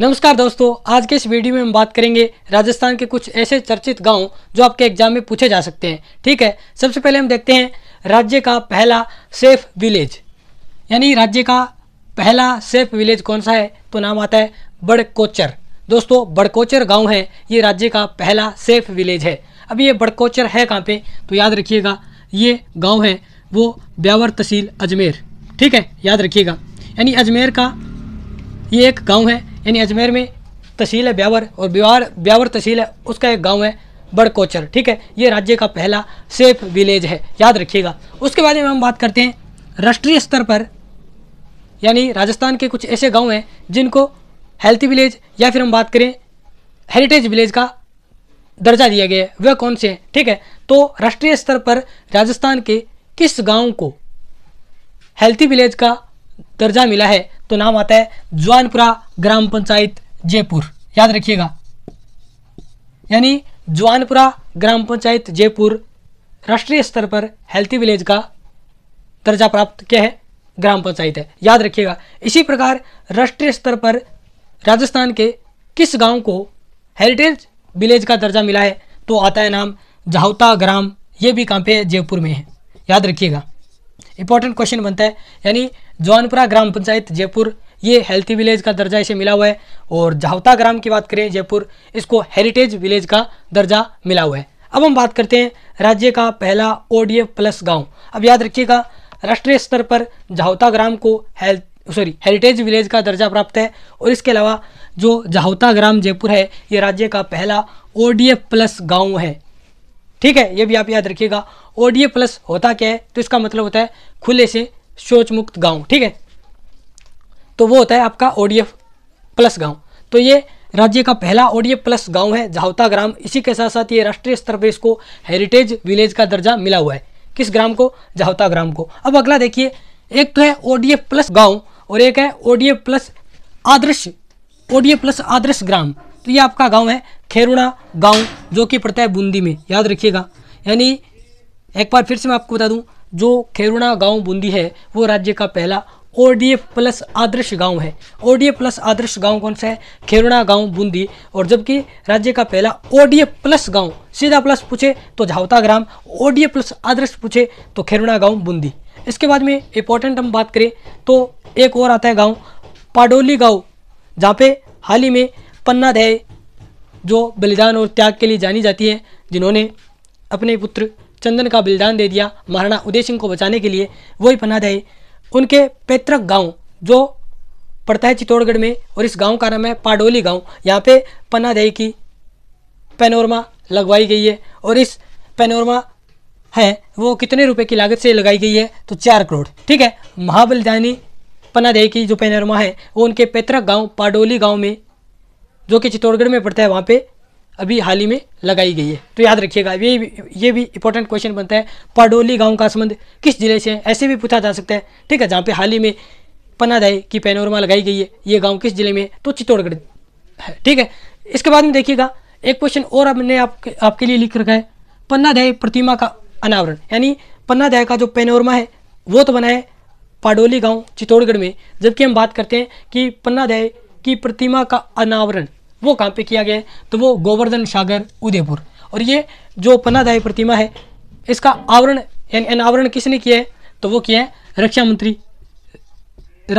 नमस्कार दोस्तों आज के इस वीडियो में हम बात करेंगे राजस्थान के कुछ ऐसे चर्चित गांव जो आपके एग्जाम में पूछे जा सकते हैं ठीक है सबसे पहले हम देखते हैं राज्य का पहला सेफ विलेज यानी राज्य का पहला सेफ विलेज कौन सा है तो नाम आता है बड़कोचर दोस्तों बड़कोचर गाँव है ये राज्य का पहला सेफ विलेज है अब ये बड़कोचर है कहाँ पे तो याद रखिएगा ये गाँव है वो ब्यावर तहसील अजमेर ठीक है याद रखिएगा यानी अजमेर का ये एक गाँव है यानी अजमेर में तहसील है ब्यावर और ब्यावर ब्यावर तहसील है उसका एक गाँव है बड़कोचर ठीक है ये राज्य का पहला सेफ विलेज है याद रखिएगा उसके बाद में हम बात करते हैं राष्ट्रीय स्तर पर यानी राजस्थान के कुछ ऐसे गाँव हैं जिनको हेल्थी विलेज या फिर हम बात करें हेरिटेज विलेज का दर्जा दिया गया है वह कौन से हैं ठीक है तो राष्ट्रीय स्तर पर राजस्थान के किस गांव को हेल्थी विलेज का दर्जा मिला है तो नाम आता है ज्वानपुरा ग्राम पंचायत जयपुर याद रखिएगा यानी ज्वानपुरा ग्राम पंचायत जयपुर राष्ट्रीय स्तर पर हेल्थी विलेज का दर्जा प्राप्त क्या है ग्राम पंचायत है याद रखिएगा इसी प्रकार राष्ट्रीय स्तर पर राजस्थान के किस गांव को हेरिटेज विलेज का दर्जा मिला है तो आता है नाम जाहौता ग्राम ये भी कहाँ पे जयपुर में है याद रखिएगा इंपॉर्टेंट क्वेश्चन बनता है यानी जौनपुरा ग्राम पंचायत जयपुर ये हेल्थी विलेज का दर्जा इसे मिला हुआ है और जावता ग्राम की बात करें जयपुर इसको हेरिटेज विलेज का दर्जा मिला हुआ है अब हम बात करते हैं राज्य का पहला ओडीएफ प्लस गांव अब याद रखिएगा राष्ट्रीय स्तर पर जावता ग्राम को हेल्थ सॉरी हेरिटेज विलेज का दर्जा प्राप्त है और इसके अलावा जो जहावता ग्राम जयपुर है ये राज्य का पहला ओ प्लस गांव है ठीक है ये भी आप याद रखिएगा ओ प्लस होता क्या है तो इसका मतलब होता है खुले से शोच मुक्त गाँव ठीक है तो वो होता है आपका ओडीएफ प्लस गाँव तो ये राज्य का पहला ओडीएफ प्लस गांव है झावता ग्राम इसी के साथ साथ ये राष्ट्रीय स्तर पर इसको हेरिटेज विलेज का दर्जा मिला हुआ है किस ग्राम को झावता ग्राम को अब अगला देखिए एक तो है ओडीएफ प्लस गांव और एक है ओडीएफ प्लस आदर्श ओडीएफ प्लस आदर्श ग्राम तो ये आपका गांव है खेरुणा गांव जो कि पड़ता है बूंदी में याद रखिएगा यानी एक बार फिर से मैं आपको बता दूं जो खेरुणा गांव बूंदी है वो राज्य का पहला ओडीए प्लस आदर्श गांव है ओडीए प्लस आदर्श गांव कौन सा है खेरुणा गांव बूंदी और जबकि राज्य का पहला ओडीए प्लस गांव सीधा प्लस पूछे तो झावता ग्राम ओडीए प्लस आदर्श पूछे तो खेरुणा गांव बूंदी इसके बाद में इंपॉर्टेंट हम बात करें तो एक और आता है गाँव पाडोली गाँव जहाँ पे हाल ही में पन्ना दे जो बलिदान और त्याग के लिए जानी जाती है जिन्होंने अपने पुत्र चंदन का बलिदान दे दिया महाराणा उदय सिंह को बचाने के लिए वही दे उनके पैतृक गांव जो पड़ता है चित्तौड़गढ़ में और इस गांव का नाम है पाडोली गांव यहाँ पे पनादाई की पैनोरमा लगवाई गई है और इस पैनोरमा है वो कितने रुपए की लागत से लगाई गई है तो चार करोड़ ठीक है महाबलिदानी पनादेही की जो पैनोरमा है वो उनके पैतृक गांव पाडोली गांव में जो कि चित्तौड़गढ़ में पड़ता है वहाँ पर अभी हाल ही में लगाई गई है तो याद रखिएगा ये ये भी इंपॉर्टेंट क्वेश्चन बनता है पाडोली गांव का संबंध किस जिले से है ऐसे भी पूछा जा सकता है ठीक है जहाँ पे हाल ही में पनादाई की पैनोरमा लगाई गई है ये गांव किस जिले में तो चित्तौड़गढ़ है ठीक है इसके बाद में देखिएगा एक क्वेश्चन और हमने आपके आपके लिए लिख रखा है पन्नाध्याय प्रतिमा का अनावरण यानी पन्नाध्याय का जो पेनोरमा है वो तो बना है पाडोली गाँव चित्तौड़गढ़ में जबकि हम बात करते हैं कि पन्नाध्याय की प्रतिमा का अनावरण वो कहाँ पे किया गया है तो वो गोवर्धन सागर उदयपुर और ये जो पन्नाधाय प्रतिमा है इसका आवरण अनावरण किसने किया है तो वो किया है रक्षा मंत्री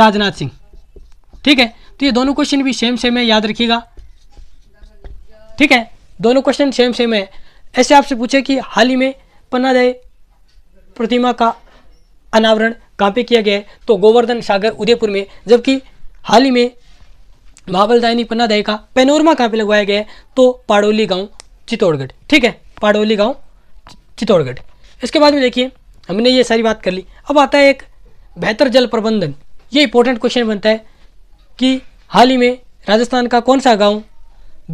राजनाथ सिंह ठीक है तो ये दोनों क्वेश्चन भी सेम सेम है याद रखिएगा ठीक है दोनों क्वेश्चन सेम सेम है ऐसे आपसे पूछे कि हाल ही में पन्नादाय प्रतिमा का अनावरण कहाँ पे किया गया है तो गोवर्धन सागर उदयपुर में जबकि हाल ही में भावल दायनी पन्ना दह का पेनोरमा कहाँ पे लगवाया गया है तो पाड़ोली गांव चित्तौड़गढ़ ठीक है पाड़ोली गांव चित्तौड़गढ़ इसके बाद में देखिए हमने ये सारी बात कर ली अब आता है एक बेहतर जल प्रबंधन ये इंपॉर्टेंट क्वेश्चन बनता है कि हाल ही में राजस्थान का कौन सा गाँव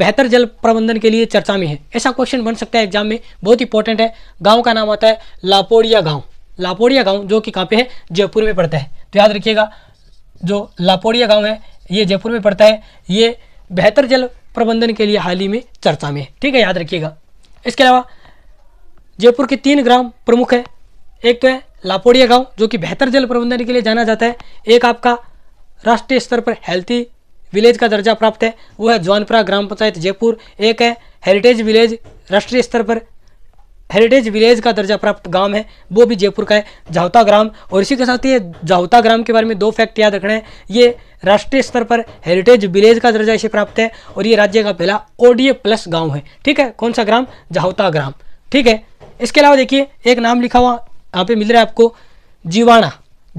बेहतर जल प्रबंधन के लिए चर्चा में है ऐसा क्वेश्चन बन सकता है एग्जाम में बहुत इंपॉर्टेंट है गाँव का नाम आता है लापोड़िया गाँव लापोड़िया गाँव जो कि कहाँ पे है जयपुर में पड़ता है तो याद रखिएगा जो लापोड़िया गांव है ये जयपुर में पड़ता है ये बेहतर जल प्रबंधन के लिए हाल ही में चर्चा में ठीक है याद रखिएगा इसके अलावा जयपुर के तीन ग्राम प्रमुख है एक तो है लापोड़िया गांव जो कि बेहतर जल प्रबंधन के लिए जाना जाता है एक आपका राष्ट्रीय स्तर पर हेल्थी विलेज का दर्जा प्राप्त है वो है जौनपुरा ग्राम पंचायत जयपुर एक है हेरिटेज विलेज राष्ट्रीय स्तर पर हेरिटेज विलेज का दर्जा प्राप्त गांव है वो भी जयपुर का है जावता ग्राम और इसी के साथ ये जावता ग्राम के बारे में दो फैक्ट याद रखना है ये राष्ट्रीय स्तर पर हेरिटेज विलेज का दर्जा इसे प्राप्त है और ये राज्य का पहला ओडीए प्लस गाँव है ठीक है कौन सा ग्राम जावता ग्राम ठीक है इसके अलावा देखिए एक नाम लिखा हुआ यहाँ पे मिल रहा है आपको जीवाणा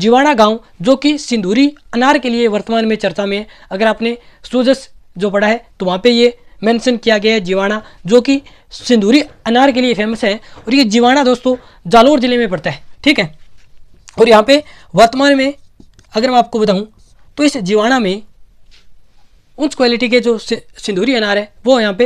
जीवाणा गाँव जो कि सिंदूरी अनार के लिए वर्तमान में चर्चा में है अगर आपने सूजस जो पढ़ा है तो वहाँ पे ये मेंशन किया गया है जीवाणा जो कि सिंदूरी अनार के लिए फेमस है और ये जीवाणा दोस्तों जालोर जिले में पड़ता है ठीक है और यहाँ पे वर्तमान में अगर मैं आपको बताऊँ तो इस जीवाणा में उच्च क्वालिटी के जो सिंदूरी अनार है वो यहाँ पे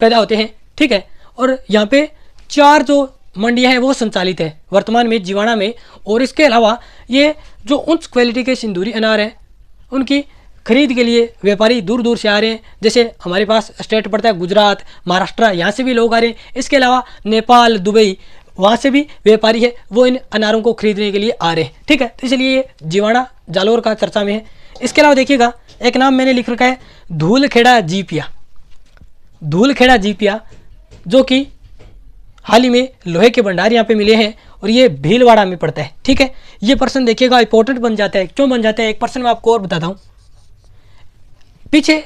पैदा होते हैं ठीक है और यहाँ पे चार जो मंडियाँ हैं वो संचालित है वर्तमान में जीवाणा में और इसके अलावा ये जो उच्च क्वालिटी के सिंदूरी अनार हैं उनकी खरीद के लिए व्यापारी दूर दूर से आ रहे हैं जैसे हमारे पास स्टेट पड़ता है गुजरात महाराष्ट्र यहाँ से भी लोग आ रहे हैं इसके अलावा नेपाल दुबई वहाँ से भी व्यापारी है वो इन अनारों को खरीदने के लिए आ रहे हैं ठीक है तो इसलिए ये जीवाणा जालोर का चर्चा में है इसके अलावा देखिएगा एक नाम मैंने लिख रखा है धूलखेड़ा जीपिया धूलखेड़ा जीपिया जो कि हाल ही में लोहे के भंडार यहाँ पे मिले हैं और ये भीलवाड़ा में पड़ता है ठीक है ये पर्सन देखिएगा इंपॉर्टेंट बन जाता है क्यों बन जाता है एक पर्सन मैं आपको और बताता हूँ पीछे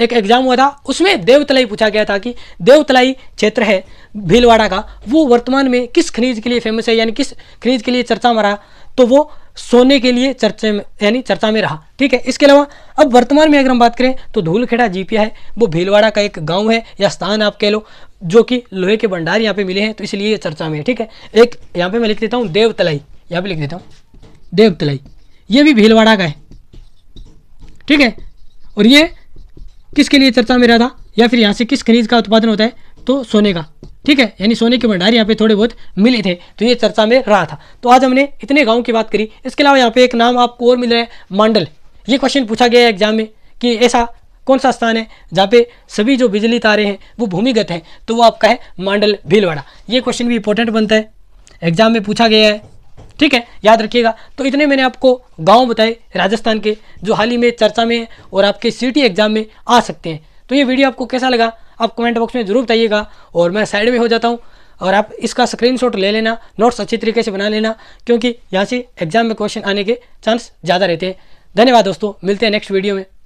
एक एग्जाम हुआ था उसमें देवतलाई पूछा गया था कि देवतलाई क्षेत्र है भीलवाड़ा का वो वर्तमान में किस खनिज के लिए फेमस है यानी किस खनिज के लिए चर्चा में रहा तो वो सोने के लिए चर्चा में यानी चर्चा में रहा ठीक है इसके अलावा अब वर्तमान में अगर हम बात करें तो धूलखेड़ा जीपिया है वो भीलवाड़ा का एक गाँव है या स्थान आप कह लो जो कि लोहे के भंडार यहाँ पे मिले हैं तो इसलिए चर्चा में है ठीक है एक यहाँ पे मैं लिख देता हूँ देवतलाई यहाँ पे लिख देता हूँ देवतलाई ये भी भीलवाड़ा का है ठीक है और ये किसके लिए चर्चा में रहा था या फिर यहाँ से किस खनिज का उत्पादन होता है तो सोने का ठीक है यानी सोने के भंडार यहाँ पे थोड़े बहुत मिले थे तो ये चर्चा में रहा था तो आज हमने इतने गाँव की बात करी इसके अलावा यहाँ पे एक नाम आपको और मिल रहा है मांडल ये क्वेश्चन पूछा गया है एग्जाम में कि ऐसा कौन सा स्थान है जहाँ पे सभी जो बिजली तारे हैं वो भूमिगत हैं तो वो आपका है मांडल भीलवाड़ा ये क्वेश्चन भी इंपॉर्टेंट बनता है एग्जाम में पूछा गया है ठीक है याद रखिएगा तो इतने मैंने आपको गांव बताए राजस्थान के जो हाल ही में चर्चा में है और आपके सिटी एग्जाम e में आ सकते हैं तो ये वीडियो आपको कैसा लगा आप कमेंट बॉक्स में जरूर बताइएगा और मैं साइड में हो जाता हूँ और आप इसका स्क्रीनशॉट ले लेना नोट्स अच्छी तरीके से बना लेना क्योंकि यहाँ से एग्जाम में क्वेश्चन आने के चांस ज़्यादा रहते हैं धन्यवाद दोस्तों मिलते हैं नेक्स्ट वीडियो में